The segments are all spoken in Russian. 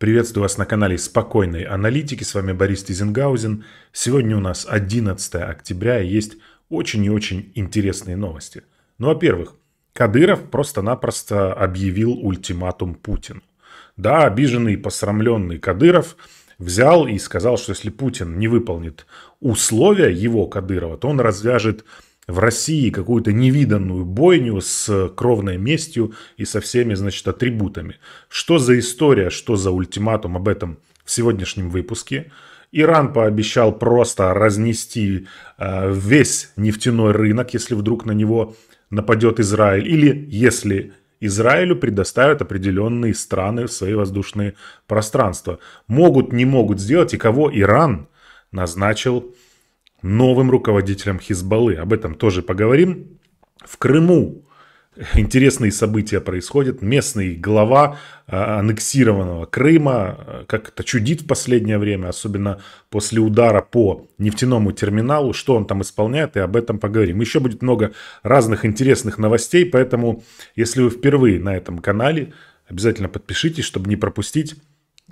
Приветствую вас на канале «Спокойной аналитики». С вами Борис Тизенгаузен. Сегодня у нас 11 октября и есть очень и очень интересные новости. Ну, во-первых, Кадыров просто-напросто объявил ультиматум Путину. Да, обиженный и посрамленный Кадыров взял и сказал, что если Путин не выполнит условия его Кадырова, то он развяжет в России какую-то невиданную бойню с кровной местью и со всеми, значит, атрибутами. Что за история, что за ультиматум об этом в сегодняшнем выпуске. Иран пообещал просто разнести э, весь нефтяной рынок, если вдруг на него нападет Израиль, или если Израилю предоставят определенные страны в свои воздушные пространства. Могут, не могут сделать, и кого Иран назначил новым руководителем Хизбаллы. Об этом тоже поговорим. В Крыму интересные события происходят. Местный глава а, аннексированного Крыма а, как-то чудит в последнее время, особенно после удара по нефтяному терминалу, что он там исполняет, и об этом поговорим. Еще будет много разных интересных новостей, поэтому, если вы впервые на этом канале, обязательно подпишитесь, чтобы не пропустить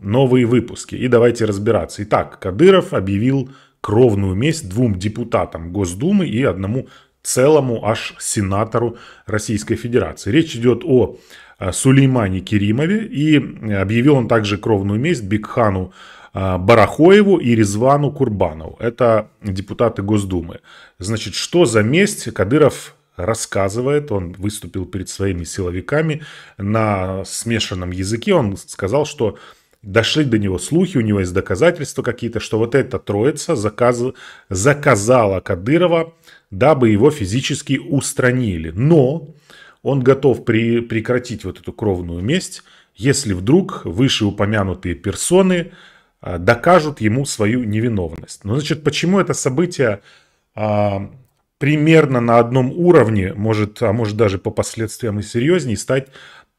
новые выпуски. И давайте разбираться. Итак, Кадыров объявил кровную месть двум депутатам Госдумы и одному целому аж сенатору Российской Федерации. Речь идет о э, Сулеймане Керимове и э, объявил он также кровную месть Бекхану э, Барахоеву и Резвану Курбанову. Это депутаты Госдумы. Значит, что за месть Кадыров рассказывает, он выступил перед своими силовиками на смешанном языке, он сказал, что дошли до него слухи, у него есть доказательства какие-то, что вот эта троица заказ... заказала Кадырова, дабы его физически устранили. Но он готов при... прекратить вот эту кровную месть, если вдруг вышеупомянутые персоны а, докажут ему свою невиновность. Ну, значит, почему это событие а, примерно на одном уровне, может, а может даже по последствиям и серьезнее стать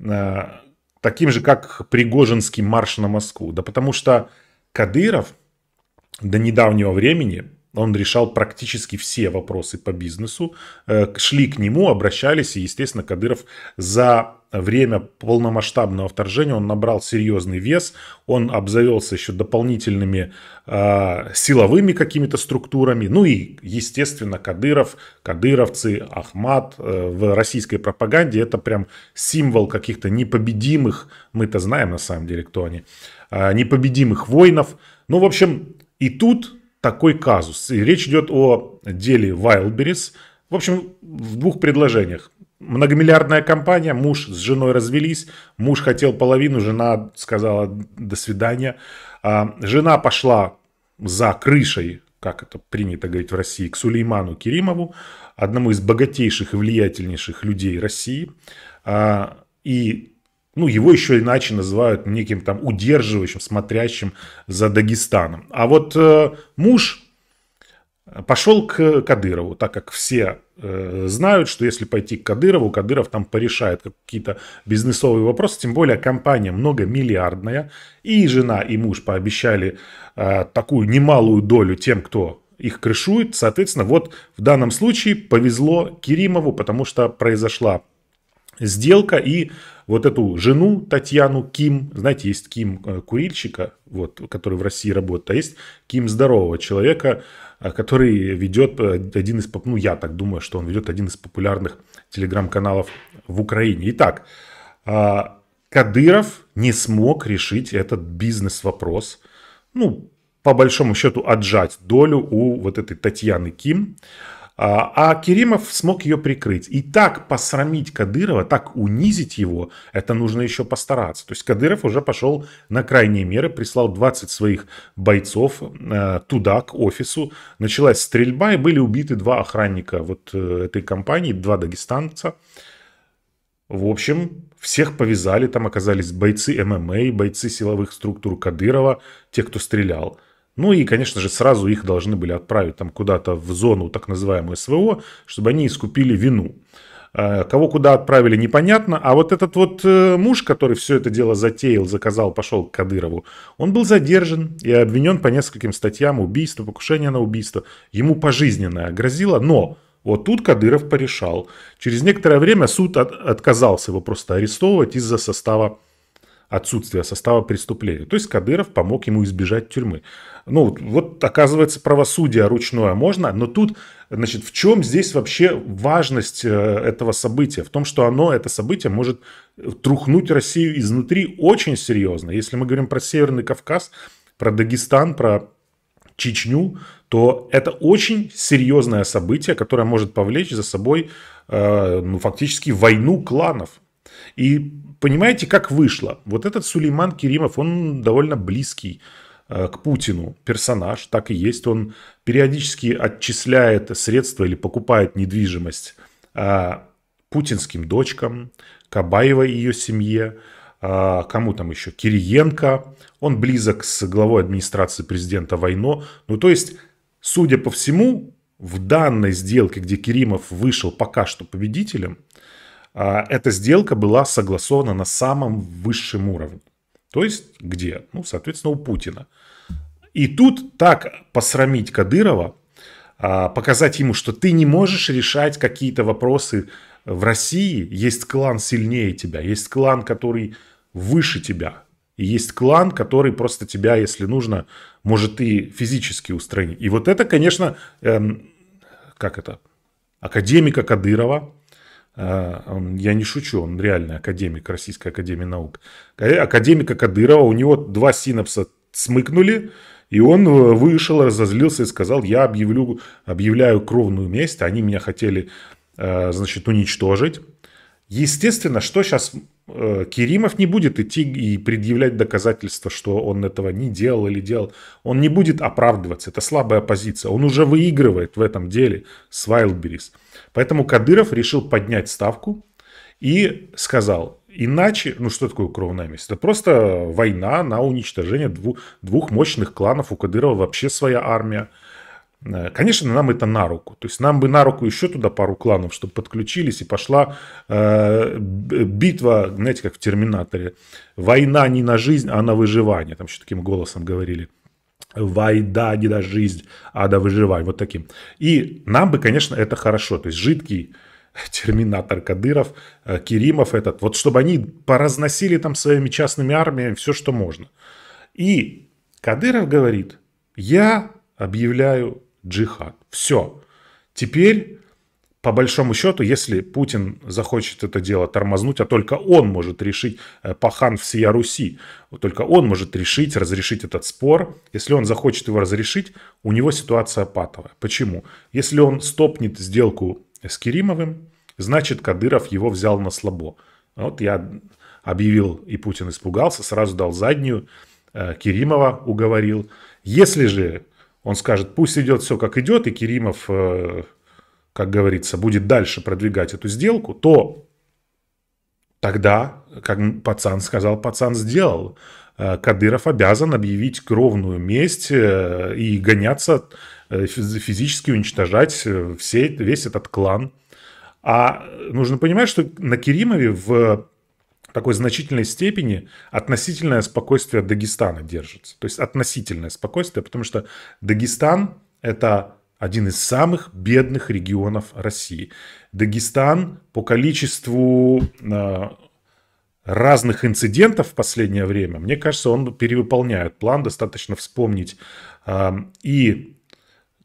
а, таким же, как Пригожинский марш на Москву? Да потому что Кадыров до недавнего времени он решал практически все вопросы по бизнесу, э, шли к нему, обращались, и, естественно, Кадыров за время полномасштабного вторжения он набрал серьезный вес, он обзавелся еще дополнительными э, силовыми какими-то структурами, ну и, естественно, Кадыров, кадыровцы, Ахмат э, в российской пропаганде это прям символ каких-то непобедимых, мы-то знаем на самом деле, кто они, э, непобедимых воинов. Ну, в общем, и тут такой казус. И речь идет о деле Вайлберис. В общем, в двух предложениях. Многомиллиардная компания, муж с женой развелись, муж хотел половину, жена сказала до свидания. А, жена пошла за крышей, как это принято говорить в России, к Сулейману Керимову, одному из богатейших и влиятельнейших людей России. А, и ну, его еще иначе называют неким там удерживающим, смотрящим за Дагестаном. А вот э, муж пошел к Кадырову, так как все Э, знают, что если пойти к Кадырову, Кадыров там порешает какие-то бизнесовые вопросы, тем более компания многомиллиардная, и жена, и муж пообещали э, такую немалую долю тем, кто их крышует. Соответственно, вот в данном случае повезло Керимову, потому что произошла сделка, и вот эту жену Татьяну Ким, знаете, есть Ким э, курильщика, вот, который в России работает, а есть Ким здорового человека, э, который ведет э, один из, ну я так думаю, что он ведет один из популярных телеграм-каналов в Украине. Итак, а, Кадыров не смог решить этот бизнес-вопрос, ну, по большому счету отжать долю у вот этой Татьяны Ким, а, а Керимов смог ее прикрыть. И так посрамить Кадырова, так унизить его, это нужно еще постараться. То есть Кадыров уже пошел на крайние меры, прислал 20 своих бойцов э, туда, к офису. Началась стрельба, и были убиты два охранника вот э, этой компании, два дагестанца. В общем, всех повязали, там оказались бойцы ММА, бойцы силовых структур Кадырова, те, кто стрелял. Ну и, конечно же, сразу их должны были отправить там куда-то в зону так называемую СВО, чтобы они искупили вину. Э, кого куда отправили, непонятно. А вот этот вот э, муж, который все это дело затеял, заказал, пошел к Кадырову, он был задержан и обвинен по нескольким статьям убийства, покушения на убийство. Ему пожизненное грозило, но вот тут Кадыров порешал. Через некоторое время суд от отказался его просто арестовывать из-за состава отсутствия состава преступления. То есть Кадыров помог ему избежать тюрьмы. Ну, вот, вот оказывается, правосудие ручное можно, но тут, значит, в чем здесь вообще важность э, этого события? В том, что оно, это событие, может трухнуть Россию изнутри очень серьезно. Если мы говорим про Северный Кавказ, про Дагестан, про Чечню, то это очень серьезное событие, которое может повлечь за собой э, ну, фактически войну кланов. И понимаете, как вышло? Вот этот Сулейман Керимов, он довольно близкий э, к Путину персонаж, так и есть. Он периодически отчисляет средства или покупает недвижимость э, путинским дочкам, Кабаева и ее семье, э, кому там еще, Кириенко. Он близок с главой администрации президента Войно. Ну, то есть, судя по всему, в данной сделке, где Керимов вышел пока что победителем, а, эта сделка была согласована на самом высшем уровне. То есть где? Ну, соответственно, у Путина. И тут так посрамить Кадырова, а, показать ему, что ты не можешь решать какие-то вопросы в России. Есть клан сильнее тебя, есть клан, который выше тебя. И есть клан, который просто тебя, если нужно, может и физически устранить. И вот это, конечно, эм, как это, академика Кадырова, а, я не шучу, он реальный академик Российской Академии Наук. Э, академика Кадырова, у него два синапса смыкнули, и он э, вышел, разозлился и сказал, я объявлю, объявляю кровную месть, они меня хотели э, значит, уничтожить. Естественно, что сейчас э, Керимов не будет идти и предъявлять доказательства, что он этого не делал или делал. Он не будет оправдываться. Это слабая позиция. Он уже выигрывает в этом деле с Вайлдберрис. Поэтому Кадыров решил поднять ставку и сказал, иначе, ну что такое кровонаместь? Это просто война на уничтожение двух, двух мощных кланов. У Кадырова вообще своя армия. Э, конечно, нам это на руку. То есть нам бы на руку еще туда пару кланов, чтобы подключились и пошла э, битва, знаете, как в Терминаторе. Война не на жизнь, а на выживание. Там еще таким голосом говорили. Война не на жизнь, а на выживание. Вот таким. И нам бы, конечно, это хорошо. То есть жидкий Терминатор Кадыров, э, Керимов этот. Вот чтобы они поразносили там своими частными армиями все, что можно. И Кадыров говорит, я объявляю джихад. Все. Теперь, по большому счету, если Путин захочет это дело тормознуть, а только он может решить, э, пахан всея Руси, только он может решить, разрешить этот спор. Если он захочет его разрешить, у него ситуация патовая. Почему? Если он стопнет сделку с Керимовым, значит, Кадыров его взял на слабо. Вот я объявил, и Путин испугался, сразу дал заднюю, э, Керимова уговорил. Если же он скажет, пусть идет все как идет, и Керимов, э, как говорится, будет дальше продвигать эту сделку, то тогда, как пацан сказал, пацан сделал. Э, Кадыров обязан объявить кровную месть э, и гоняться, физически уничтожать все, весь этот клан. А нужно понимать, что на Керимове в такой значительной степени относительное спокойствие Дагестана держится. То есть относительное спокойствие, потому что Дагестан – это один из самых бедных регионов России. Дагестан по количеству э, разных инцидентов в последнее время, мне кажется, он перевыполняет план. Достаточно вспомнить э, и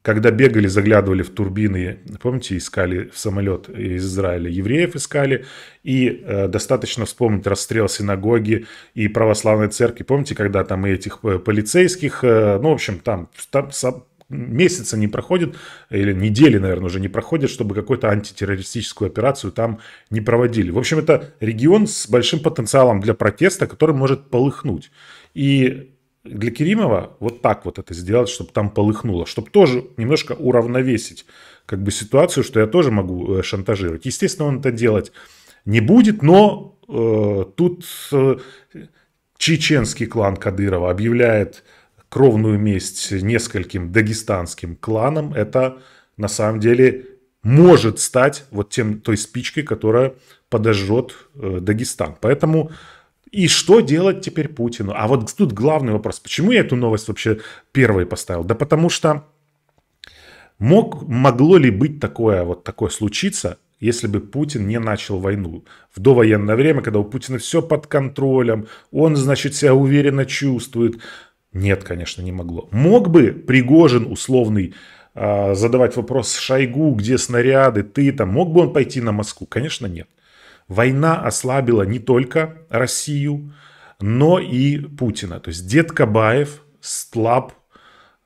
когда бегали, заглядывали в турбины, помните, искали в самолет из Израиля, евреев искали. И э, достаточно вспомнить расстрел синагоги и православной церкви. Помните, когда там и этих э, полицейских, э, ну, в общем, там, там месяца не проходит, или недели, наверное, уже не проходит, чтобы какую-то антитеррористическую операцию там не проводили. В общем, это регион с большим потенциалом для протеста, который может полыхнуть. И для Керимова вот так вот это сделать, чтобы там полыхнуло, чтобы тоже немножко уравновесить как бы ситуацию, что я тоже могу э, шантажировать. Естественно, он это делать не будет, но э, тут э, чеченский клан Кадырова объявляет кровную месть нескольким дагестанским кланам. Это на самом деле может стать вот тем, той спичкой, которая подожжет э, Дагестан. Поэтому и что делать теперь Путину? А вот тут главный вопрос. Почему я эту новость вообще первой поставил? Да потому что мог, могло ли быть такое, вот такое случиться, если бы Путин не начал войну в довоенное время, когда у Путина все под контролем, он, значит, себя уверенно чувствует. Нет, конечно, не могло. Мог бы Пригожин условный а, задавать вопрос Шойгу, где снаряды, ты там, мог бы он пойти на Москву? Конечно, нет. Война ослабила не только Россию, но и Путина. То есть дед Кабаев слаб,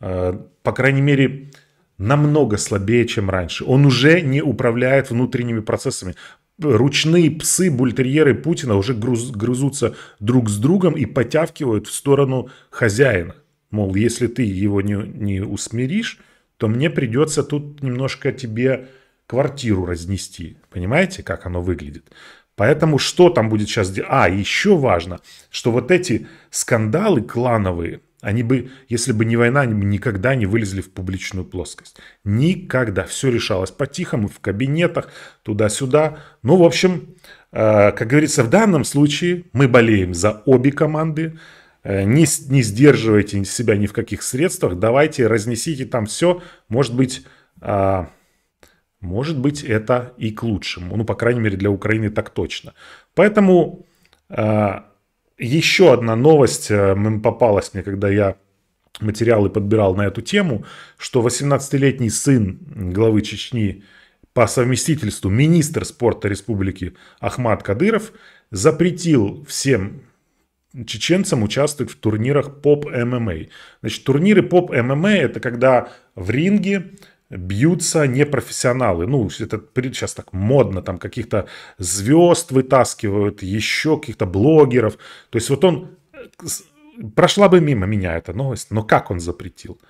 э, по крайней мере, намного слабее, чем раньше. Он уже не управляет внутренними процессами. Ручные псы, бультерьеры Путина уже груз, грызутся друг с другом и потявкивают в сторону хозяина. Мол, если ты его не, не усмиришь, то мне придется тут немножко тебе квартиру разнести. Понимаете, как оно выглядит? Поэтому что там будет сейчас делать? А, еще важно, что вот эти скандалы клановые, они бы, если бы не война, они бы никогда не вылезли в публичную плоскость. Никогда. Все решалось по-тихому, в кабинетах, туда-сюда. Ну, в общем, э, как говорится, в данном случае мы болеем за обе команды. Э, не, не сдерживайте себя ни в каких средствах. Давайте разнесите там все. Может быть а, может быть, это и к лучшему. Ну, по крайней мере, для Украины так точно. Поэтому э, еще одна новость э, попалась мне, когда я материалы подбирал на эту тему, что 18-летний сын главы Чечни по совместительству министр спорта республики Ахмад Кадыров запретил всем чеченцам участвовать в турнирах поп-ММА. Значит, турниры поп-ММА это когда в ринге бьются непрофессионалы. Ну, это сейчас так модно, там каких-то звезд вытаскивают, еще каких-то блогеров. То есть вот он... Э, прошла бы мимо меня эта новость, но как он запретил?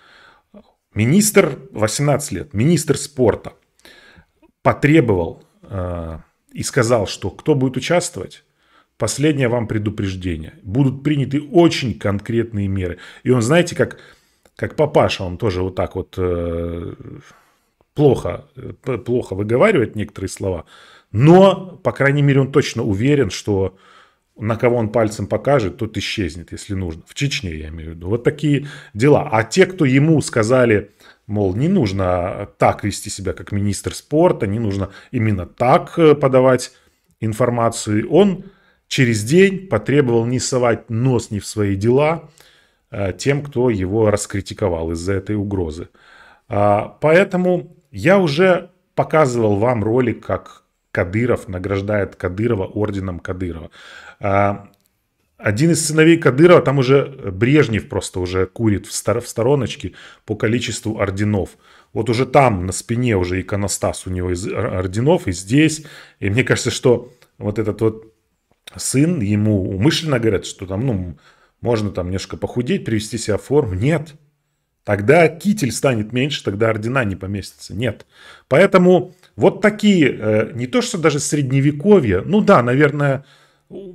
Министр, 18 лет, министр спорта потребовал э, и сказал, что кто будет участвовать, последнее вам предупреждение. Будут приняты очень конкретные меры. И он, знаете, как как папаша, он тоже вот так вот э, плохо, плохо выговаривает некоторые слова, но, по крайней мере, он точно уверен, что на кого он пальцем покажет, тот исчезнет, если нужно. В Чечне, я имею в виду. Вот такие дела. А те, кто ему сказали, мол, не нужно так вести себя, как министр спорта, не нужно именно так э, подавать информацию, он через день потребовал не совать нос ни в свои дела, Э, тем, кто его раскритиковал из-за этой угрозы. А, поэтому я уже показывал вам ролик, как Кадыров награждает Кадырова орденом Кадырова. А, один из сыновей Кадырова, там уже Брежнев просто уже курит в, стороночке по количеству орденов. Вот уже там на спине уже иконостас у него из орденов, и здесь. И мне кажется, что вот этот вот сын, ему умышленно говорят, что там, ну, можно там немножко похудеть, привести себя в форму. Нет. Тогда китель станет меньше, тогда ордена не поместится. Нет. Поэтому вот такие, э, не то что даже средневековье, ну да, наверное,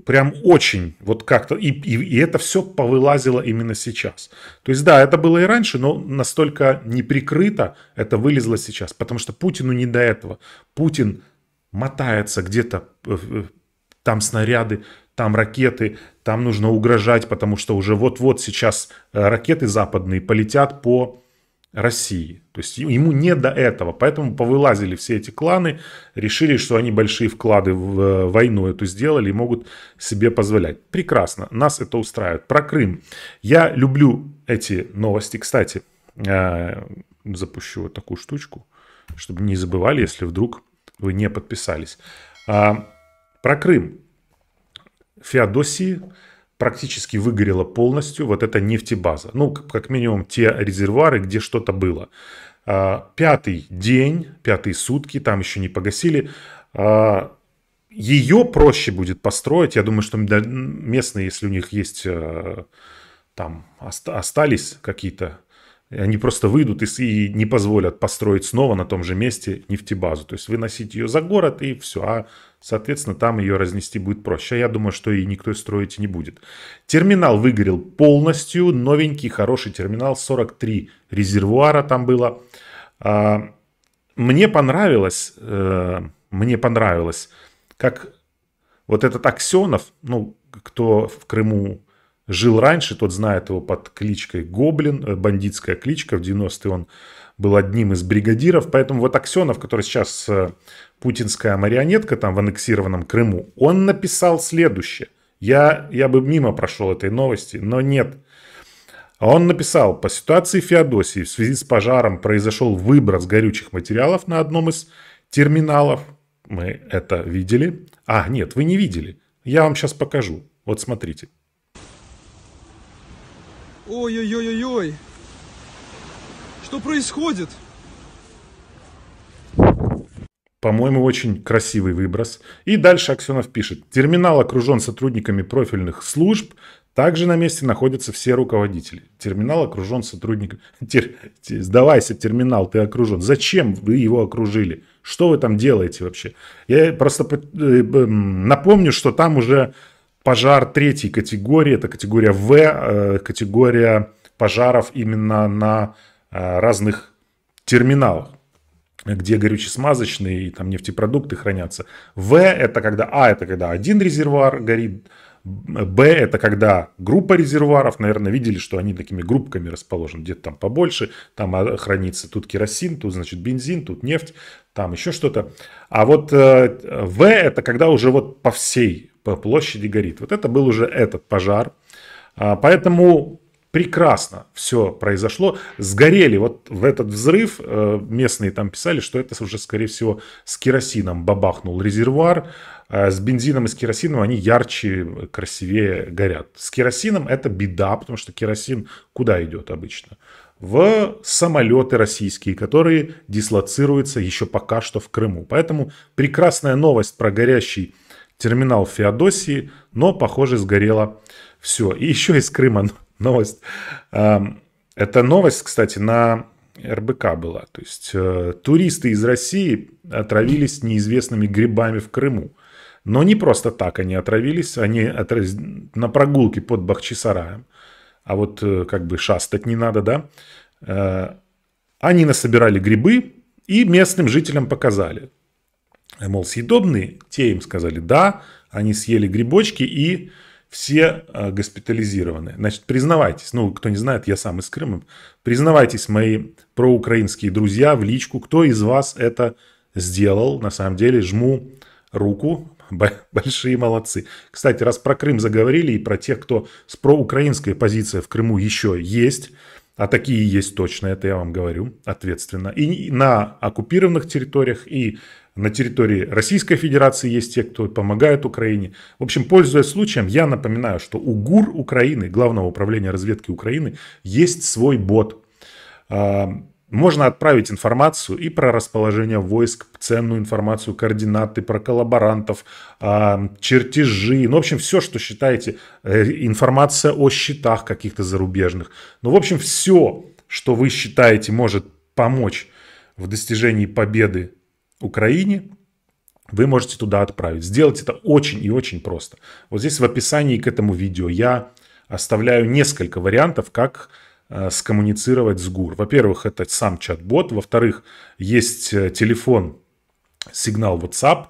прям очень вот как-то, и, и, и это все повылазило именно сейчас. То есть да, это было и раньше, но настолько неприкрыто это вылезло сейчас, потому что Путину не до этого. Путин мотается где-то, э, э, там снаряды там ракеты, там нужно угрожать, потому что уже вот-вот сейчас э, ракеты западные полетят по России. То есть ему не до этого. Поэтому повылазили все эти кланы, решили, что они большие вклады в э, войну эту сделали и могут себе позволять. Прекрасно, нас это устраивает. Про Крым. Я люблю эти новости. Кстати, э, запущу вот такую штучку, чтобы не забывали, если вдруг вы не подписались. А, про Крым. Феодосии практически выгорела полностью вот эта нефтебаза. Ну, как минимум, те резервуары, где что-то было. А, пятый день, пятые сутки, там еще не погасили. А, ее проще будет построить. Я думаю, что местные, если у них есть э, там остались какие-то они просто выйдут и, не позволят построить снова на том же месте нефтебазу. То есть выносить ее за город и все. А, соответственно, там ее разнести будет проще. А я думаю, что и никто строить не будет. Терминал выгорел полностью. Новенький, хороший терминал. 43 резервуара там было. А, мне понравилось, э, мне понравилось, как вот этот Аксенов, ну, кто в Крыму жил раньше, тот знает его под кличкой Гоблин, э, бандитская кличка, в 90-е он был одним из бригадиров, поэтому вот Аксенов, который сейчас э, путинская марионетка там в аннексированном Крыму, он написал следующее. Я, я бы мимо прошел этой новости, но нет. А он написал, по ситуации в Феодосии в связи с пожаром произошел выброс горючих материалов на одном из терминалов. Мы это видели. А, нет, вы не видели. Я вам сейчас покажу. Вот смотрите. Ой-ой-ой-ой-ой. Что происходит? По-моему, очень красивый выброс. И дальше Аксенов пишет. Терминал окружен сотрудниками профильных служб. Также на месте находятся все руководители. Терминал окружен сотрудниками. Тер... Сдавайся, терминал, ты окружен. Зачем вы его окружили? Что вы там делаете вообще? Я просто э, напомню, что там уже пожар третьей категории, это категория В, э, категория пожаров именно на э, разных терминалах где горючесмазочные и там нефтепродукты хранятся. В это когда А это когда один резервуар горит, Б это когда группа резервуаров, наверное, видели, что они такими группками расположены, где-то там побольше, там а, хранится тут керосин, тут, значит, бензин, тут нефть, там еще что-то. А вот э, В это когда уже вот по всей по площади горит. Вот это был уже этот пожар. А, поэтому прекрасно все произошло. Сгорели вот в этот взрыв. Э, местные там писали, что это уже, скорее всего, с керосином бабахнул резервуар. А, с бензином и с керосином они ярче, красивее горят. С керосином это беда, потому что керосин куда идет обычно? в самолеты российские, которые дислоцируются еще пока что в Крыму. Поэтому прекрасная новость про горящий терминал в Феодосии, но, похоже, сгорело все. И еще из Крыма новость. Эта новость, кстати, на РБК была. То есть э, туристы из России отравились неизвестными грибами в Крыму. Но не просто так они отравились, они отравились на прогулке под Бахчисараем. А вот э, как бы шастать не надо, да? Э, они насобирали грибы и местным жителям показали мол, съедобные, те им сказали да, они съели грибочки и все а, госпитализированы. Значит, признавайтесь, ну, кто не знает, я сам из Крыма, признавайтесь, мои проукраинские друзья, в личку, кто из вас это сделал, на самом деле, жму руку, большие молодцы. Кстати, раз про Крым заговорили и про тех, кто с проукраинской позиции в Крыму еще есть, а такие есть точно, это я вам говорю ответственно, и на оккупированных территориях, и на территории Российской Федерации есть те, кто помогает Украине. В общем, пользуясь случаем, я напоминаю, что у ГУР Украины, Главного управления разведки Украины, есть свой бот. А, можно отправить информацию и про расположение войск, ценную информацию, координаты, про коллаборантов, а, чертежи. Ну, в общем, все, что считаете. Э, информация о счетах каких-то зарубежных. Ну, в общем, все, что вы считаете может помочь в достижении победы Украине, вы можете туда отправить. Сделать это очень и очень просто. Вот здесь в описании к этому видео я оставляю несколько вариантов, как э, скоммуницировать с ГУР. Во-первых, это сам чат-бот. Во-вторых, есть э, телефон, сигнал WhatsApp.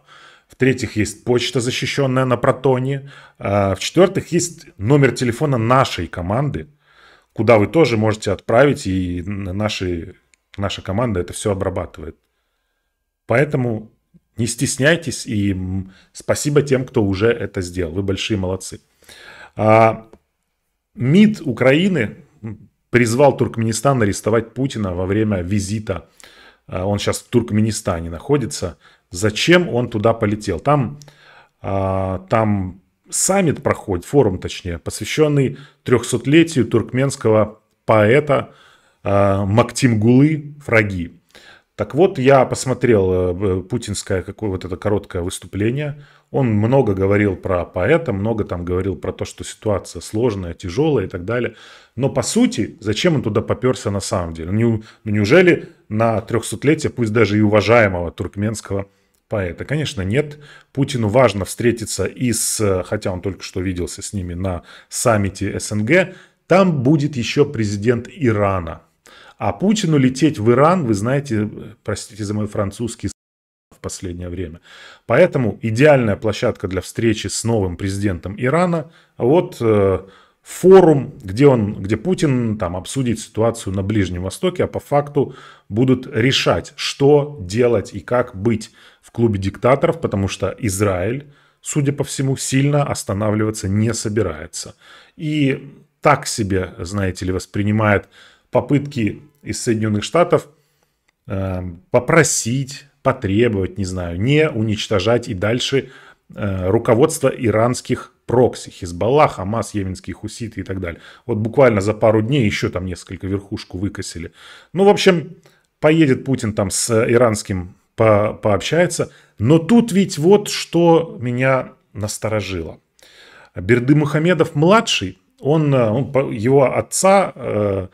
В-третьих, есть почта, защищенная на протоне. А в-четвертых, есть номер телефона нашей команды, куда вы тоже можете отправить, и наши, наша команда это все обрабатывает. Поэтому не стесняйтесь и спасибо тем, кто уже это сделал. Вы большие молодцы. А, МИД Украины призвал Туркменистан арестовать Путина во время визита. А, он сейчас в Туркменистане находится. Зачем он туда полетел? Там, а, там саммит проходит, форум точнее, посвященный 300-летию туркменского поэта Мактимгулы Фраги. Так вот, я посмотрел э, путинское какое вот это короткое выступление. Он много говорил про поэта, много там говорил про то, что ситуация сложная, тяжелая и так далее. Но по сути, зачем он туда поперся на самом деле? Ну, ну неужели на 300-летие, пусть даже и уважаемого туркменского поэта. Конечно, нет. Путину важно встретиться и с, хотя он только что виделся с ними на саммите СНГ, там будет еще президент Ирана. А Путину лететь в Иран, вы знаете, простите за мой французский в последнее время. Поэтому идеальная площадка для встречи с новым президентом Ирана. Вот э, форум, где, он, где Путин там, обсудит ситуацию на Ближнем Востоке, а по факту будут решать, что делать и как быть в клубе диктаторов, потому что Израиль, судя по всему, сильно останавливаться не собирается. И так себе, знаете ли, воспринимает попытки из Соединенных Штатов э, попросить, потребовать, не знаю, не уничтожать и дальше э, руководство иранских прокси, Хизбалла, Хамас, Йеменские хуситы и так далее. Вот буквально за пару дней еще там несколько верхушку выкосили. Ну, в общем, поедет Путин там с иранским по пообщается. Но тут ведь вот что меня насторожило. Берды Мухамедов младший, он, э, он его отца э,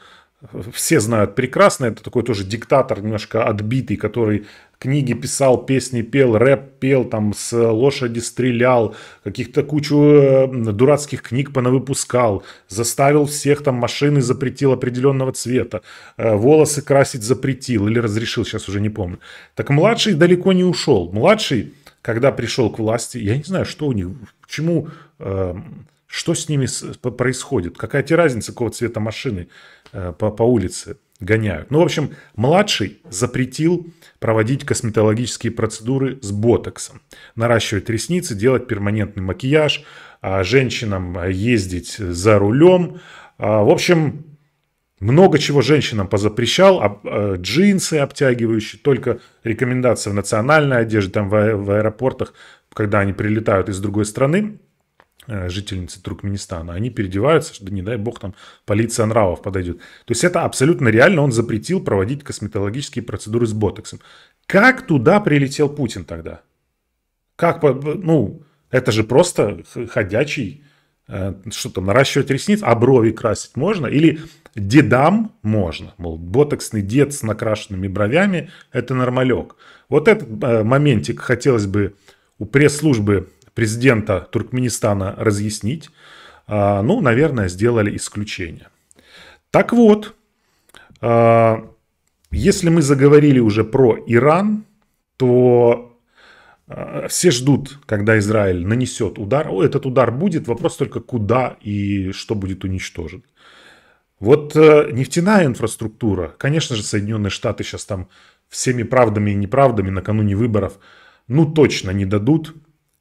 все знают прекрасно, это такой тоже диктатор немножко отбитый, который книги писал, песни пел, рэп пел, там с лошади стрелял, каких-то кучу э, дурацких книг понавыпускал, заставил всех там машины запретил определенного цвета, э, волосы красить запретил или разрешил, сейчас уже не помню. Так младший далеко не ушел. Младший, когда пришел к власти, я не знаю, что у них, почему... Э, что с ними происходит? Какая тебе разница, какого цвета машины э, по, по улице гоняют? Ну, в общем, младший запретил проводить косметологические процедуры с ботоксом. Наращивать ресницы, делать перманентный макияж, а женщинам э, ездить за рулем. А, в общем, много чего женщинам позапрещал, а, джинсы обтягивающие, только рекомендация в национальной одежде, там в, а, в аэропортах, когда они прилетают из другой страны, Э, жительницы Туркменистана, они переодеваются, что, не дай бог, там полиция нравов подойдет. То есть это абсолютно реально, он запретил проводить косметологические процедуры с ботоксом. Как туда прилетел Путин тогда? Как, ну, это же просто ходячий, э, что там, наращивать ресниц, а брови красить можно? Или дедам можно, мол, ботоксный дед с накрашенными бровями – это нормалек. Вот этот э, моментик хотелось бы у пресс-службы президента Туркменистана разъяснить, а, ну, наверное, сделали исключение. Так вот, а, если мы заговорили уже про Иран, то а, все ждут, когда Израиль нанесет удар. Этот удар будет, вопрос только куда и что будет уничтожен. Вот э, нефтяная инфраструктура, конечно же, Соединенные Штаты сейчас там всеми правдами и неправдами накануне выборов, ну точно не дадут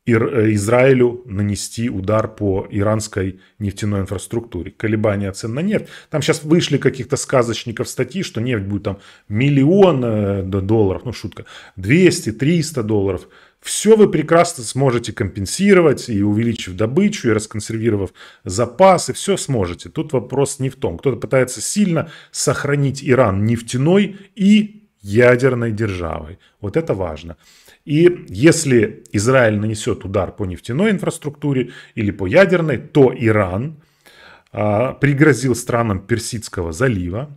Э, Израилю нанести удар по иранской нефтяной инфраструктуре. Колебания цен на нефть. Там сейчас вышли каких-то сказочников статьи, что нефть будет там миллион э, долларов, ну шутка, 200-300 долларов. Все вы прекрасно сможете компенсировать и увеличив добычу, и расконсервировав запасы, все сможете. Тут вопрос не в том. Кто-то пытается сильно сохранить Иран нефтяной и ядерной державой. Вот это важно. И если Израиль нанесет удар по нефтяной инфраструктуре или по ядерной, то Иран а, пригрозил странам Персидского залива,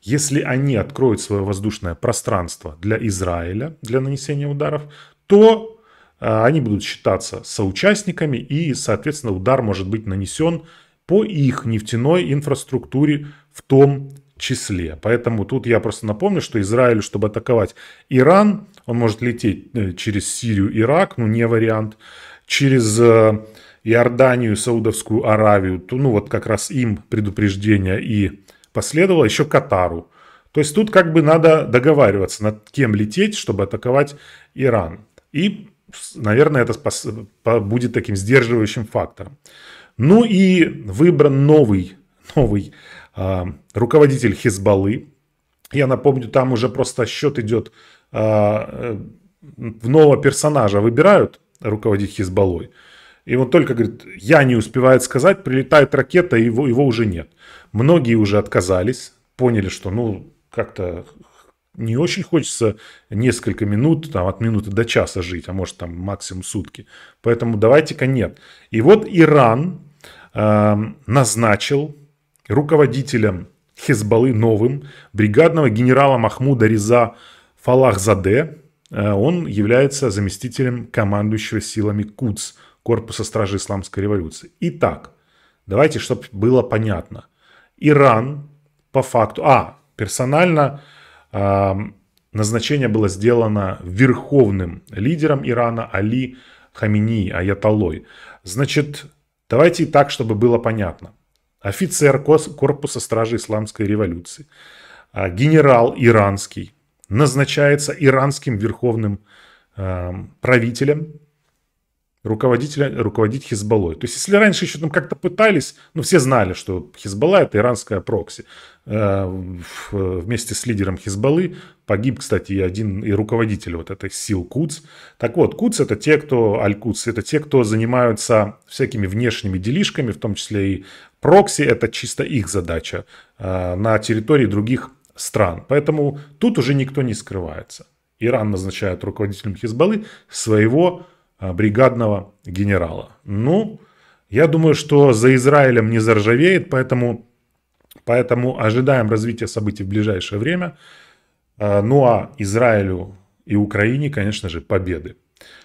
если они откроют свое воздушное пространство для Израиля, для нанесения ударов, то а, они будут считаться соучастниками и, соответственно, удар может быть нанесен по их нефтяной инфраструктуре в том числе. Поэтому тут я просто напомню, что Израилю, чтобы атаковать Иран, он может лететь э, через Сирию, Ирак, ну не вариант. Через э, Иорданию, Саудовскую Аравию, то, ну вот как раз им предупреждение и последовало, еще Катару. То есть тут как бы надо договариваться, над кем лететь, чтобы атаковать Иран. И, наверное, это будет таким сдерживающим фактором. Ну и выбран новый, новый э, руководитель Хизбаллы. Я напомню, там уже просто счет идет в а, э, нового персонажа выбирают руководить Хизбаллой, и он только говорит, я не успеваю сказать, прилетает ракета, и его, его уже нет. Многие уже отказались, поняли, что ну как-то не очень хочется несколько минут, там, от минуты до часа жить, а может там максимум сутки. Поэтому давайте-ка нет. И вот Иран э, назначил руководителем Хизбаллы новым бригадного генерала Махмуда Риза Фалах Заде, э, он является заместителем командующего силами КУЦ, Корпуса Стражи Исламской Революции. Итак, давайте, чтобы было понятно. Иран по факту... А, персонально э, назначение было сделано верховным лидером Ирана Али Хамини, Аяталой. Значит, давайте и так, чтобы было понятно. Офицер Корпуса Стражи Исламской Революции, а, генерал иранский, назначается иранским верховным э, правителем, руководителя, руководить Хизбаллой. То есть, если раньше еще там как-то пытались, ну, все знали, что Хизбалла это иранская прокси. Э, в, вместе с лидером Хизбаллы погиб, кстати, и один и руководитель вот этой сил Куц. Так вот, Куц это те, кто, Аль-Куц, это те, кто занимаются всякими внешними делишками, в том числе и прокси, это чисто их задача э, на территории других стран. Поэтому тут уже никто не скрывается. Иран назначает руководителем Хизбаллы своего а, бригадного генерала. Ну, я думаю, что за Израилем не заржавеет, поэтому, поэтому ожидаем развития событий в ближайшее время. А, ну а Израилю и Украине, конечно же, победы.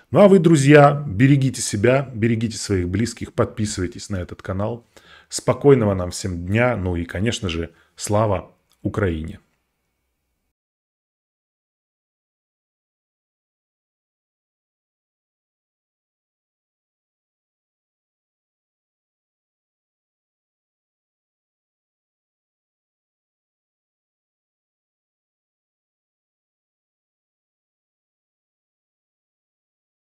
Ну а вы, друзья, берегите себя, берегите своих близких, подписывайтесь на этот канал. Спокойного нам всем дня, ну и, конечно же, слава Украине.